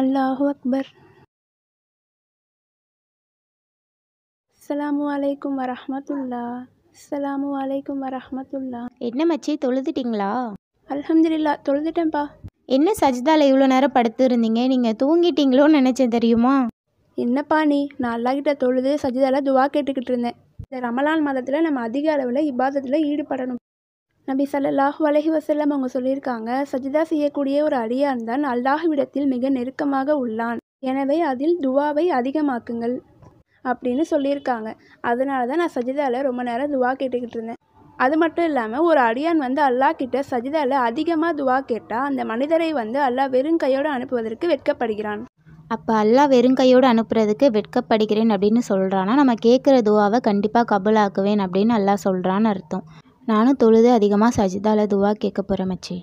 அல்லாஹு அக்பர் அஸ்லாம் அலைக்கும் வரமத்துல்லா அஸ்லாம் அலைக்கும் வரமத்துல்லா என்ன மச்சி தொழுதுட்டிங்களா அல்ஹம்துலில்லா தொழுதுட்டேன்ப்பா என்ன சஜிதாவில் இவ்வளோ நேரம் படுத்து இருந்தீங்க நீங்கள் தூங்கிட்டீங்களோன்னு நினச்சேன் தெரியுமா என்னப்பா நீ நான் கிட்ட தொழுது சஜிதாவில் துவா கேட்டுக்கிட்டு இருந்தேன் இந்த ரமலான் மாதத்தில் நம்ம அதிக அளவில் இபாதத்துல ஈடுபடணும் நபி சல்லாஹ் வலஹி வசல்லம் அவங்க சொல்லியிருக்காங்க சஜிதா செய்யக்கூடிய ஒரு அடியான் தான் அல்லாஹுவிடத்தில் மிக நெருக்கமாக உள்ளான் எனவே அதில் துவாவை அதிகமாக்குங்கள் அப்படின்னு சொல்லியிருக்காங்க அதனால தான் நான் சஜிதாவில் ரொம்ப நேரம் துவா கேட்டுக்கிட்டு இருந்தேன் அது மட்டும் இல்லாமல் ஒரு அடியான் வந்து அல்லாஹ் கிட்ட சஜிதாவில் அதிகமாக துவா கேட்டால் அந்த மனிதரை வந்து அல்லாஹ் வெறும் கையோடு அனுப்புவதற்கு வெட்கப்படுகிறான் அப்போ அல்லாஹ் வெறும் கையோடு அனுப்புறதுக்கு வெட்கப்படுகிறேன் அப்படின்னு சொல்கிறான்னா நம்ம கேட்குற துவாவை கண்டிப்பாக கபுளாக்குவேன் அப்படின்னு அல்லாஹ் சொல்கிறான்னு அர்த்தம் நானும் தொழுது அதிகமாக சஜிதாவில் துவா கேட்க போகிறேன் மச்சி